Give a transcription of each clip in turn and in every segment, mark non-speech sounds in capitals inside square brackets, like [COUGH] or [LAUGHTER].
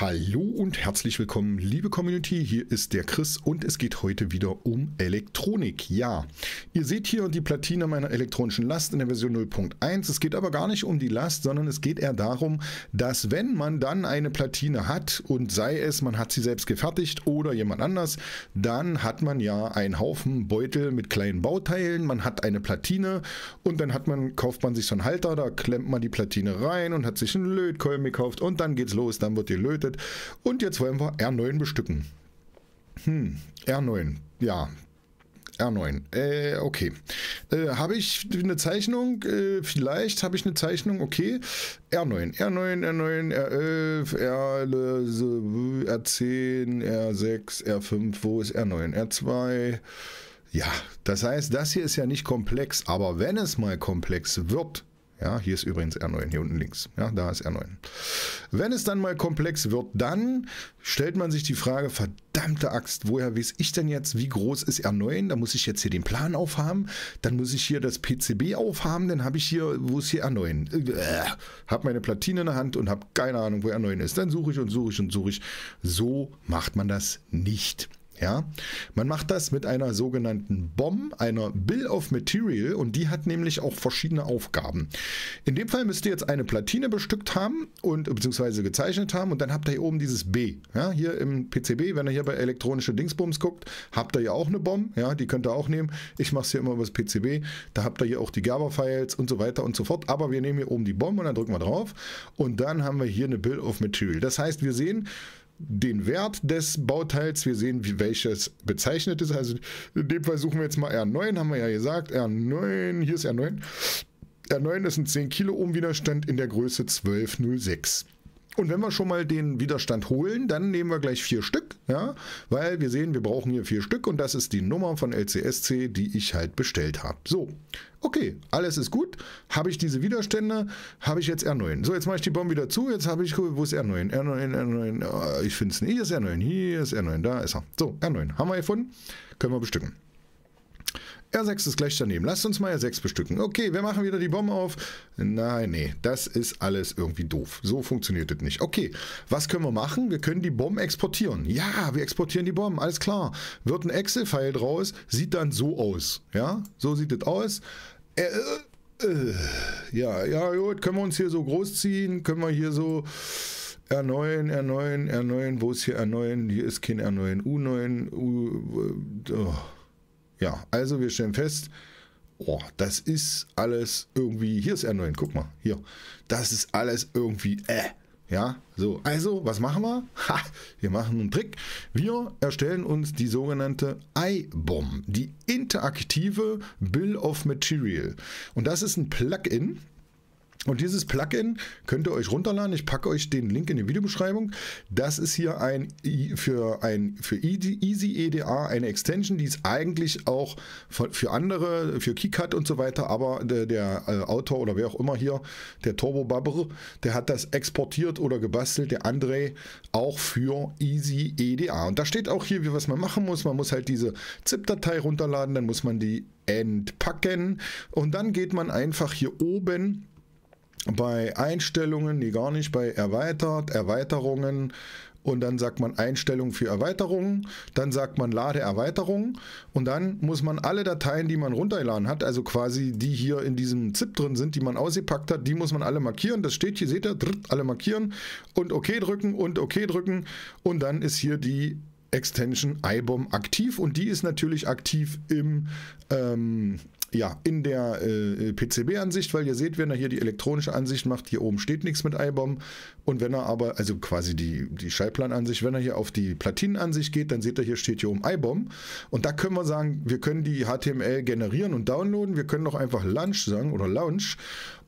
Hallo und herzlich willkommen, liebe Community. Hier ist der Chris und es geht heute wieder um Elektronik. Ja, ihr seht hier die Platine meiner elektronischen Last in der Version 0.1. Es geht aber gar nicht um die Last, sondern es geht eher darum, dass wenn man dann eine Platine hat und sei es, man hat sie selbst gefertigt oder jemand anders, dann hat man ja einen Haufen Beutel mit kleinen Bauteilen, man hat eine Platine und dann hat man, kauft man sich so einen Halter, da klemmt man die Platine rein und hat sich einen Lötkolben gekauft und dann geht's los, dann wird die Löte verpflichtet. Und jetzt wollen wir R9 bestücken. Hm, R9. Ja, R9. Äh, okay. Äh, habe ich eine Zeichnung? Äh, vielleicht habe ich eine Zeichnung. Okay. R9, R9, R9, R11, R10, R6, R5. Wo ist R9? R2. Ja, das heißt, das hier ist ja nicht komplex, aber wenn es mal komplex wird, ja, hier ist übrigens R9, hier unten links. Ja, da ist R9. Wenn es dann mal komplex wird, dann stellt man sich die Frage, verdammte Axt, woher weiß ich denn jetzt, wie groß ist R9? Da muss ich jetzt hier den Plan aufhaben, dann muss ich hier das PCB aufhaben, dann habe ich hier, wo ist hier R9? Äh, habe meine Platine in der Hand und habe keine Ahnung, wo R9 ist. Dann suche ich und suche ich und suche ich. So macht man das nicht. Ja, man macht das mit einer sogenannten BOM, einer Bill of Material, und die hat nämlich auch verschiedene Aufgaben. In dem Fall müsst ihr jetzt eine Platine bestückt haben und beziehungsweise gezeichnet haben, und dann habt ihr hier oben dieses B. Ja, hier im PCB, wenn ihr hier bei elektronische Dingsbums guckt, habt ihr ja auch eine BOM, ja, die könnt ihr auch nehmen. Ich mache es hier immer über das PCB, da habt ihr hier auch die Gerber-Files und so weiter und so fort. Aber wir nehmen hier oben die BOM und dann drücken wir drauf, und dann haben wir hier eine Bill of Material. Das heißt, wir sehen, den Wert des Bauteils, wir sehen, wie welches bezeichnet ist. Also in dem Fall suchen wir jetzt mal R9, haben wir ja gesagt. R9, hier ist R9. R9 ist ein 10 Kilo Widerstand in der Größe 1206. Und wenn wir schon mal den Widerstand holen, dann nehmen wir gleich vier Stück, ja, weil wir sehen, wir brauchen hier vier Stück und das ist die Nummer von LCSC, die ich halt bestellt habe. So, okay, alles ist gut. Habe ich diese Widerstände, habe ich jetzt R9. So, jetzt mache ich die Bombe wieder zu, jetzt habe ich, wo ist R9? R9, R9, oh, ich finde es nicht, hier ist R9, hier ist R9, da ist er. So, R9, haben wir gefunden, können wir bestücken. R6 ist gleich daneben. Lasst uns mal R6 bestücken. Okay, wir machen wieder die Bombe auf. Nein, nee, das ist alles irgendwie doof. So funktioniert das nicht. Okay, was können wir machen? Wir können die Bomben exportieren. Ja, wir exportieren die Bomben, alles klar. Wird ein Excel-File draus, sieht dann so aus. Ja, so sieht das aus. Äh, äh, äh. ja, ja, gut, können wir uns hier so großziehen? Können wir hier so... R9, R9, R9, wo ist hier R9? Hier ist kein R9, U9, U... Äh, oh. Ja, also wir stellen fest, oh, das ist alles irgendwie, hier ist R9, guck mal, hier, das ist alles irgendwie, äh, ja, so, also, was machen wir? [LAUGHS] Ha, wir machen einen Trick. Wir erstellen uns die sogenannte IBOM, die interaktive Bill of Material. Und das ist ein Plugin, und dieses Plugin könnt ihr euch runterladen. Ich packe euch den Link in die Videobeschreibung. Das ist hier ein für ein für Easy EDA e eine Extension, die ist eigentlich auch für andere, für KiCad und so weiter. Aber der, der, äh, Autor oder wer auch immer hier, der Turbo Babber, der hat das exportiert oder gebastelt. Der André auch für Easy EDA. Und da steht auch hier, wie was man machen muss. Man muss halt diese ZIP-Datei runterladen, dann muss man die entpacken und dann geht man einfach hier oben bei Einstellungen, nee, gar nicht, bei Erweitert, Erweiterungen und dann sagt man Einstellungen für Erweiterungen, dann sagt man Lade und dann muss man alle Dateien, die man runtergeladen hat, also quasi die hier in diesem ZIP drin sind, die man ausgepackt hat, die muss man alle markieren. Das steht hier, seht ihr, alle markieren und OK drücken und OK drücken und dann ist hier die Extension IBOM aktiv und die ist natürlich aktiv im ähm, ja, in der äh, PCB-Ansicht, weil ihr seht, wenn er hier die elektronische Ansicht macht, hier oben steht nichts mit IBOM. Und wenn er aber, also quasi die, die Schallplanansicht, wenn er hier auf die Platinenansicht geht, dann seht ihr, hier steht hier oben IBOM. Und da können wir sagen, wir können die HTML generieren und downloaden. Wir können doch einfach Launch sagen oder Launch.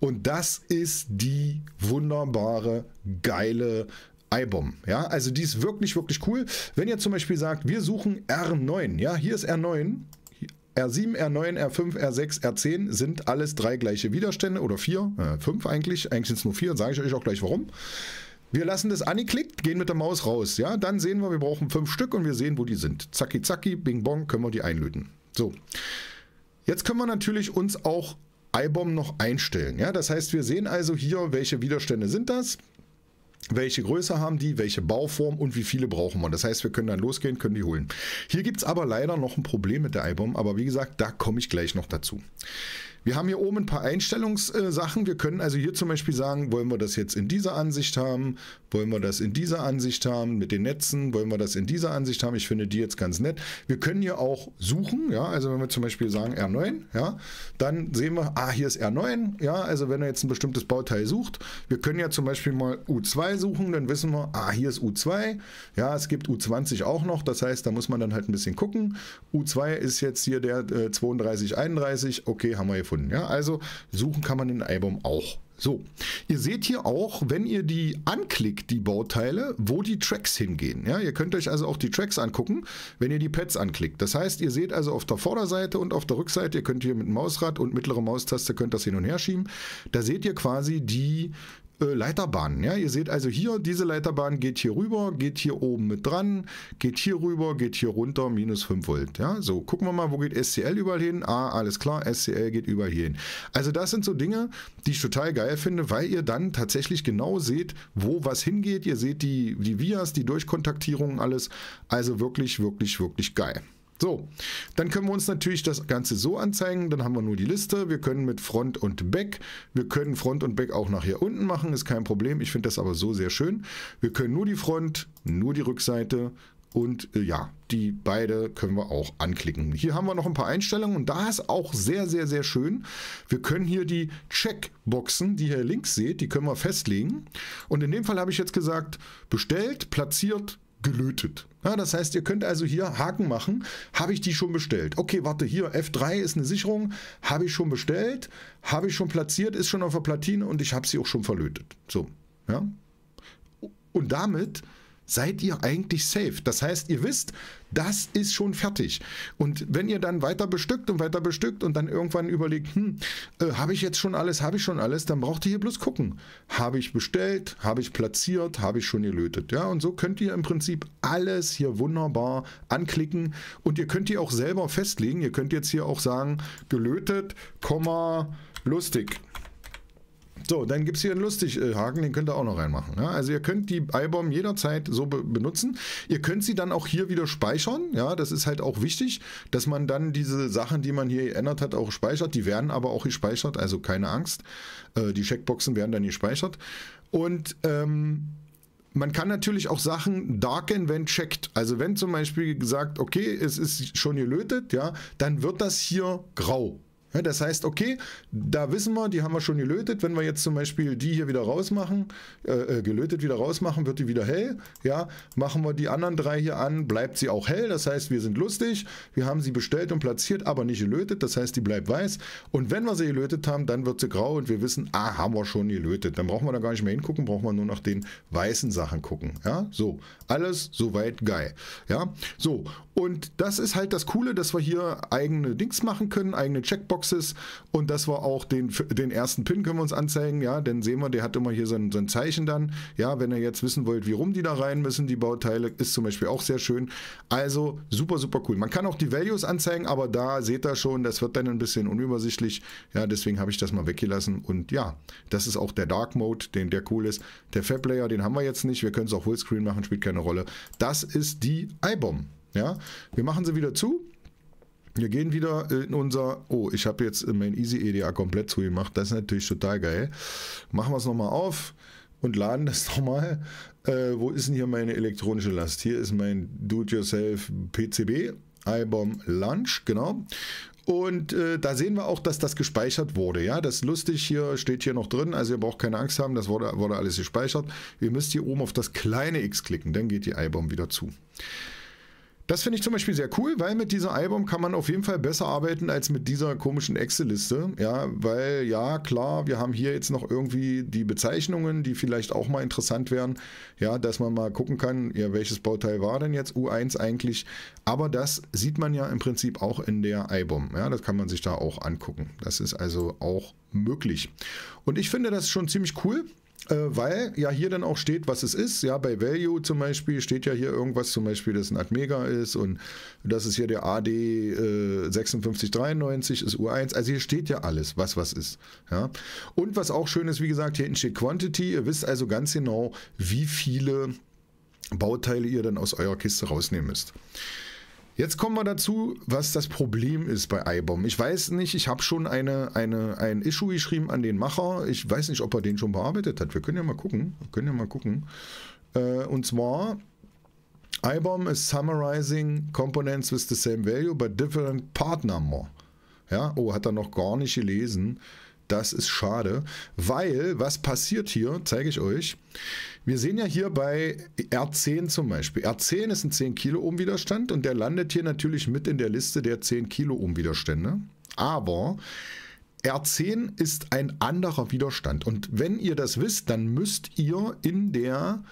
Und das ist die wunderbare, geile IBOM. Ja, also die ist wirklich, wirklich cool. Wenn ihr zum Beispiel sagt, wir suchen R9, ja, hier ist R9 R7, R9, R5, R6, R10 sind alles drei gleiche Widerstände oder vier, äh, fünf eigentlich. Eigentlich sind es nur vier, sage ich euch auch gleich warum. Wir lassen das angeklickt, gehen mit der Maus raus. Ja, dann sehen wir, wir brauchen fünf Stück und wir sehen, wo die sind. Zacki, zacki, bing, bong, können wir die einlöten. So. Jetzt können wir natürlich uns auch iBomb noch einstellen. Ja, das heißt, wir sehen also hier, welche Widerstände sind das welche Größe haben die, welche Bauform und wie viele brauchen wir. Das heißt, wir können dann losgehen, können die holen. Hier gibt es aber leider noch ein Problem mit der iBomb, aber wie gesagt, da komme ich gleich noch dazu. Wir haben hier oben ein paar Einstellungssachen. Wir können also hier zum Beispiel sagen, wollen wir das jetzt in dieser Ansicht haben? Wollen wir das in dieser Ansicht haben? Mit den Netzen wollen wir das in dieser Ansicht haben? Ich finde die jetzt ganz nett. Wir können hier auch suchen. Ja, also wenn wir zum Beispiel sagen R9, ja, dann sehen wir, ah, hier ist R9. Ja, also wenn er jetzt ein bestimmtes Bauteil sucht, wir können ja zum Beispiel mal U2 suchen, dann wissen wir, ah, hier ist U2. Ja, es gibt U20 auch noch. Das heißt, da muss man dann halt ein bisschen gucken. U2 ist jetzt hier der äh, 3231. Okay, haben wir hier gefunden. Ja? Also suchen kann man den Album auch. So, ihr seht hier auch, wenn ihr die anklickt, die Bauteile, wo die Tracks hingehen. Ja, ihr könnt euch also auch die Tracks angucken, wenn ihr die Pads anklickt. Das heißt, ihr seht also auf der Vorderseite und auf der Rückseite, ihr könnt hier mit dem Mausrad und mittlere Maustaste könnt das hin und her schieben. Da seht ihr quasi die äh, Leiterbahnen. Ja? Ihr seht also hier, diese Leiterbahn geht hier rüber, geht hier oben mit dran, geht hier rüber, geht hier runter, minus 5 Volt. Ja? So, gucken wir mal, wo geht SCL überall hin? Ah, alles klar, SCL geht überall hin. Also das sind so Dinge, die ich total geil finde, weil ihr dann tatsächlich genau seht, wo was hingeht. Ihr seht die, die Vias, die Durchkontaktierungen, alles. Also wirklich, wirklich, wirklich geil. So, dann können wir uns natürlich das Ganze so anzeigen. Dann haben wir nur die Liste. Wir können mit Front und Back, wir können Front und Back auch nach hier unten machen, ist kein Problem. Ich finde das aber so sehr schön. Wir können nur die Front, nur die Rückseite, und äh, ja, die beide können wir auch anklicken. Hier haben wir noch ein paar Einstellungen und da ist auch sehr, sehr, sehr schön. Wir können hier die Checkboxen, die ihr links seht, die können wir festlegen. Und in dem Fall habe ich jetzt gesagt, bestellt, platziert, gelötet. Ja, das heißt, ihr könnt also hier Haken machen. Habe ich die schon bestellt? Okay, warte, hier F3 ist eine Sicherung. Habe ich schon bestellt? Habe ich schon platziert? Ist schon auf der Platine und ich habe sie auch schon verlötet. So, ja. Und damit seid ihr eigentlich safe. Das heißt, ihr wisst, das ist schon fertig. Und wenn ihr dann weiter bestückt und weiter bestückt und dann irgendwann überlegt, hm, äh, habe ich jetzt schon alles, habe ich schon alles, dann braucht ihr hier bloß gucken. Habe ich bestellt, habe ich platziert, habe ich schon gelötet. Ja, und so könnt ihr im Prinzip alles hier wunderbar anklicken und ihr könnt ihr auch selber festlegen. Ihr könnt jetzt hier auch sagen, gelötet, Komma, lustig. So, dann gibt es hier einen Lustig-Haken, äh, den könnt ihr auch noch reinmachen. Ja, also ihr könnt die IBOM jederzeit so be benutzen. Ihr könnt sie dann auch hier wieder speichern. Ja, das ist halt auch wichtig, dass man dann diese Sachen, die man hier geändert hat, auch speichert. Die werden aber auch gespeichert, also keine Angst. Äh, die Checkboxen werden dann gespeichert. Und ähm, man kann natürlich auch Sachen darken, wenn checkt. Also wenn zum Beispiel gesagt, okay, es ist schon gelötet, ja, dann wird das hier grau. Ja, das heißt, okay, da wissen wir, die haben wir schon gelötet. Wenn wir jetzt zum Beispiel die hier wieder rausmachen, äh, äh, gelötet wieder rausmachen, wird die wieder hell. Ja, machen wir die anderen drei hier an, bleibt sie auch hell. Das heißt, wir sind lustig. Wir haben sie bestellt und platziert, aber nicht gelötet. Das heißt, die bleibt weiß. Und wenn wir sie gelötet haben, dann wird sie grau und wir wissen, ah, haben wir schon gelötet. Dann brauchen wir da gar nicht mehr hingucken, brauchen wir nur nach den weißen Sachen gucken. Ja, so. Alles soweit geil. Ja, so. Und das ist halt das Coole, dass wir hier eigene Dings machen können, eigene Checkbox Boxes und das war auch den, den ersten Pin können wir uns anzeigen, ja, denn sehen wir, der hat immer hier so ein, so ein Zeichen dann, ja, wenn ihr jetzt wissen wollt, wie rum die da rein müssen, die Bauteile, ist zum Beispiel auch sehr schön. Also super, super cool. Man kann auch die Values anzeigen, aber da seht ihr schon, das wird dann ein bisschen unübersichtlich, ja, deswegen habe ich das mal weggelassen und ja, das ist auch der Dark Mode, den, der cool ist. Der Fab Layer, den haben wir jetzt nicht, wir können es auch Fullscreen machen, spielt keine Rolle. Das ist die iBomb. Ja, wir machen sie wieder zu wir gehen wieder in unser, oh, ich habe jetzt mein Easy EDA komplett zugemacht, das ist natürlich total geil. Machen wir es nochmal auf und laden das [LAUGHS] nochmal. Äh, wo ist denn hier meine elektronische Last? Hier ist mein Do-it-yourself PCB, iBomb Lunch, genau. Und äh, da sehen wir auch, dass das gespeichert wurde. Ja, das ist lustig. Hier steht hier noch drin. Also ihr braucht keine Angst haben. Das wurde, wurde alles gespeichert. Ihr müsst hier oben auf das kleine X klicken. Dann geht die iBomb wieder zu. Das finde ich zum Beispiel sehr cool, weil mit dieser Album kann man auf jeden Fall besser arbeiten als mit dieser komischen Excel-Liste. Ja, weil ja, klar, wir haben hier jetzt noch irgendwie die Bezeichnungen, die vielleicht auch mal interessant wären. Ja, dass man mal gucken kann, ja, welches Bauteil war denn jetzt U1 eigentlich. Aber das sieht man ja im Prinzip auch in der Album. Ja, das kann man sich da auch angucken. Das ist also auch möglich. Und ich finde das schon ziemlich cool. Äh, weil ja hier dann auch steht, was es ist. Ja, bei Value zum Beispiel steht ja hier irgendwas, zum Beispiel, dass ein Admega ist und das ist hier der AD äh, 5693 ist U1. Also hier steht ja alles, was was ist. Ja. Und was auch schön ist, wie gesagt, hier hinten steht Quantity. Ihr wisst also ganz genau, wie viele Bauteile ihr dann aus eurer Kiste rausnehmen müsst. Jetzt kommen wir dazu, was das Problem ist bei iBomb. Ich weiß nicht, ich habe schon eine, eine, ein Issue geschrieben an den Macher. Ich weiß nicht, ob er den schon bearbeitet hat. Wir können ja mal gucken. Wir können ja mal gucken. Äh, und zwar, iBomb is summarizing components with the same value but different part number. Ja, oh, hat er noch gar nicht gelesen. Das ist schade, weil was passiert hier, zeige ich euch. Wir sehen ja hier bei R10 zum Beispiel. R10 ist ein 10 Kilo Widerstand und der landet hier natürlich mit in der Liste der 10 Kilo Widerstände. Aber R10 ist ein anderer Widerstand und wenn ihr das wisst, dann müsst ihr in der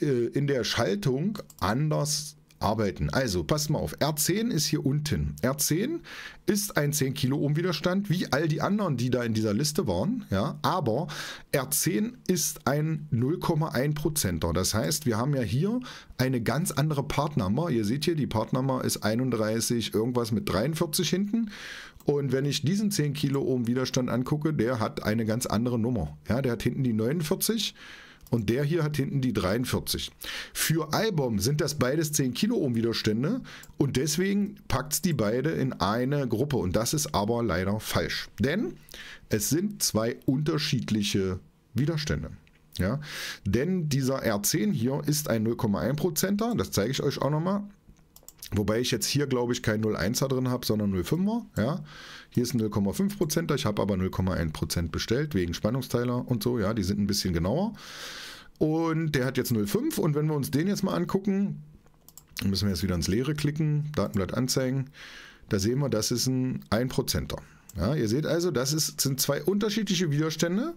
äh, in der Schaltung anders arbeiten. Also passt mal auf, R10 ist hier unten. R10 ist ein 10 Kilo Ohm Widerstand, wie all die anderen, die da in dieser Liste waren. Ja, aber R10 ist ein 0,1 Prozenter. Das heißt, wir haben ja hier eine ganz andere Partnummer. Ihr seht hier, die Partnummer ist 31 irgendwas mit 43 hinten. Und wenn ich diesen 10 Kilo Ohm Widerstand angucke, der hat eine ganz andere Nummer. Ja, der hat hinten die 49 und der hier hat hinten die 43. Für IBOM sind das beides 10 Kiloohm Widerstände und deswegen packt es die beide in eine Gruppe und das ist aber leider falsch, denn es sind zwei unterschiedliche Widerstände. Ja, denn dieser R10 hier ist ein 0,1%er, das zeige ich euch auch nochmal. Wobei ich jetzt hier, glaube ich, kein 0,1er drin habe, sondern 0,5er. Ja. Hier ist ein 0,5%er, ich habe aber 0,1% bestellt wegen Spannungsteiler und so. Ja, die sind ein bisschen genauer. Und der hat jetzt 0,5 und wenn wir uns den jetzt mal angucken, müssen wir jetzt wieder ins Leere klicken, Datenblatt anzeigen. Da sehen wir, das ist ein 1%er. Ja, ihr seht also, das ist, sind zwei unterschiedliche Widerstände,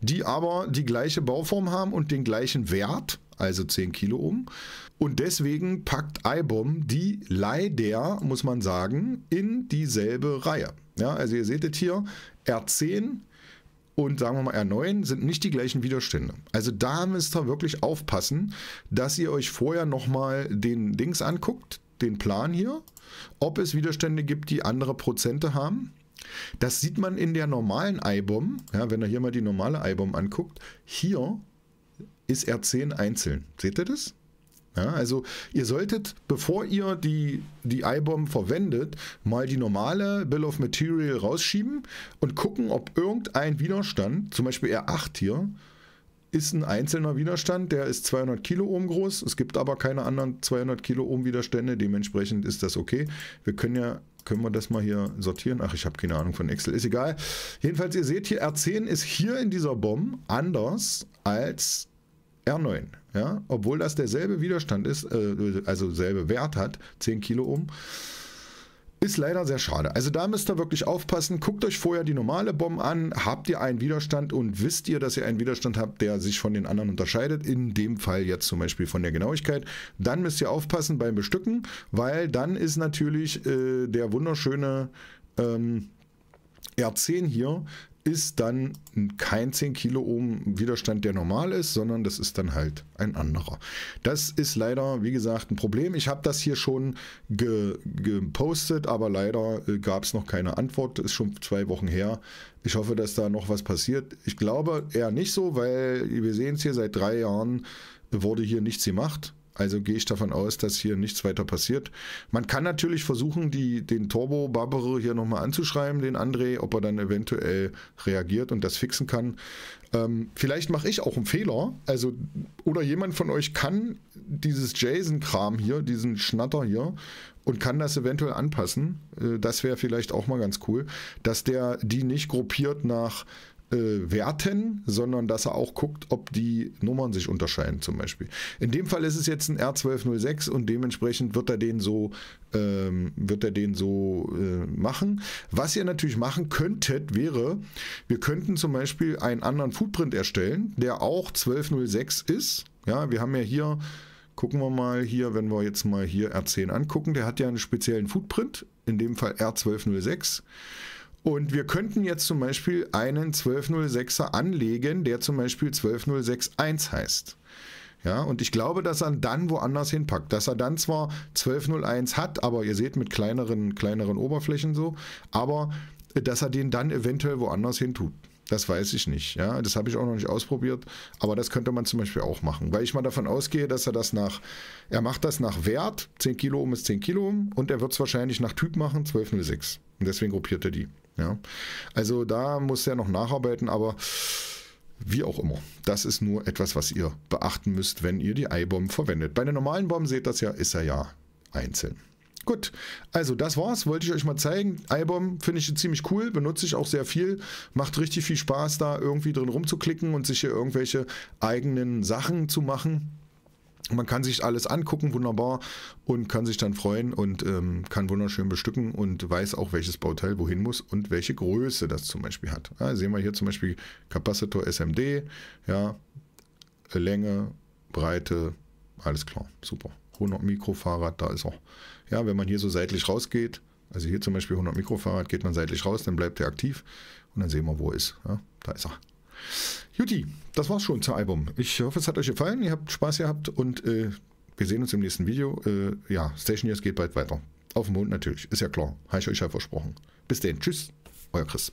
die aber die gleiche Bauform haben und den gleichen Wert also 10 Kilo um. Und deswegen packt iBomb die leider, muss man sagen, in dieselbe Reihe. Ja, also ihr seht jetzt hier, R10 und sagen wir mal R9 sind nicht die gleichen Widerstände. Also da müsst ihr wirklich aufpassen, dass ihr euch vorher nochmal den Dings anguckt, den Plan hier, ob es Widerstände gibt, die andere Prozente haben. Das sieht man in der normalen iBomb, ja, wenn ihr hier mal die normale iBomb anguckt, hier ist R10 einzeln. Seht ihr das? Ja, also ihr solltet, bevor ihr die, die I-Bomb verwendet, mal die normale Bill of Material rausschieben und gucken, ob irgendein Widerstand, zum Beispiel R8 hier, ist ein einzelner Widerstand, der ist 200 Kiloohm groß. Es gibt aber keine anderen 200 Kiloohm Widerstände, dementsprechend ist das okay. Wir können ja, können wir das mal hier sortieren? Ach, ich habe keine Ahnung von Excel, ist egal. Jedenfalls, ihr seht hier, R10 ist hier in dieser Bomb anders als R9, ja, obwohl das derselbe Widerstand ist, äh, also selbe Wert hat, 10 Kilo Ohm, ist leider sehr schade. Also da müsst ihr wirklich aufpassen. Guckt euch vorher die normale Bomb an. Habt ihr einen Widerstand und wisst ihr, dass ihr einen Widerstand habt, der sich von den anderen unterscheidet. In dem Fall jetzt zum Beispiel von der Genauigkeit. Dann müsst ihr aufpassen beim Bestücken, weil dann ist natürlich äh, der wunderschöne ähm, R10 hier ist dann kein 10 Kilo Ohm Widerstand, der normal ist, sondern das ist dann halt ein anderer. Das ist leider, wie gesagt, ein Problem. Ich habe das hier schon ge gepostet, aber leider äh, gab es noch keine Antwort. Ist schon zwei Wochen her. Ich hoffe, dass da noch was passiert. Ich glaube eher nicht so, weil wir sehen es hier seit drei Jahren wurde hier nichts gemacht. Also gehe ich davon aus, dass hier nichts weiter passiert. Man kann natürlich versuchen, die, den Turbo Barbaro hier nochmal anzuschreiben, den André, ob er dann eventuell reagiert und das fixen kann. Ähm, vielleicht mache ich auch einen Fehler. Also, oder jemand von euch kann dieses JSON-Kram hier, diesen Schnatter hier, und kann das eventuell anpassen. Äh, das wäre vielleicht auch mal ganz cool, dass der die nicht gruppiert nach äh, Werten, sondern dass er auch guckt, ob die Nummern sich unterscheiden zum Beispiel. In dem Fall ist es jetzt ein R1206 und dementsprechend wird er den so, ähm, wird er den so äh, machen. Was ihr natürlich machen könntet, wäre, wir könnten zum Beispiel einen anderen Footprint erstellen, der auch 1206 ist. Ja, wir haben ja hier Gucken wir mal hier, wenn wir jetzt mal hier R10 angucken, der hat ja einen speziellen Footprint, in dem Fall R1206. Und wir könnten jetzt zum Beispiel einen 1206er anlegen, der zum Beispiel 12061 heißt. Ja, und ich glaube, dass er dann woanders hinpackt. Dass er dann zwar 1201 hat, aber ihr seht mit kleineren, kleineren Oberflächen so, aber äh, dass er den dann eventuell woanders hin tut. Das weiß ich nicht. Ja, das habe ich auch noch nicht ausprobiert. Aber das könnte man zum Beispiel auch machen, weil ich mal davon ausgehe, dass er das nach, er macht das nach Wert, 10 Kilo um ist 10 Kilo um und er wird es wahrscheinlich nach Typ machen, 1206. Und deswegen gruppiert er die. Ja. Also da muss er noch nacharbeiten, aber wie auch immer. Das ist nur etwas, was ihr beachten müsst, wenn ihr die i verwendet. Bei den normalen Bomben, seht das ja, ist er ja einzeln. Gut, also das war's, wollte ich euch mal zeigen. iBomb finde ich ziemlich cool, benutze ich auch sehr viel. Macht richtig viel Spaß, da irgendwie drin rumzuklicken und sich hier irgendwelche eigenen Sachen zu machen. Man kann sich alles angucken, wunderbar, und kann sich dann freuen und ähm, kann wunderschön bestücken und weiß auch, welches Bauteil wohin muss und welche Größe das zum Beispiel hat. Ja, sehen wir hier zum Beispiel Kapazitor SMD, ja, Länge, Breite, alles klar, super. 100 Mikrofahrrad, da ist er. Ja, wenn man hier so seitlich rausgeht, also hier zum Beispiel 100 Mikrofahrrad, geht man seitlich raus, dann bleibt er aktiv und dann sehen wir, wo er ist. Ja, da ist er. Juti, das war's schon zum Album. Ich hoffe, es hat euch gefallen, ihr habt Spaß gehabt und äh, wir sehen uns im nächsten Video. Äh, ja, Station Years geht bald weiter. Auf dem Mond natürlich, ist ja klar. Habe ich euch ja versprochen. Bis denn, tschüss, euer Chris.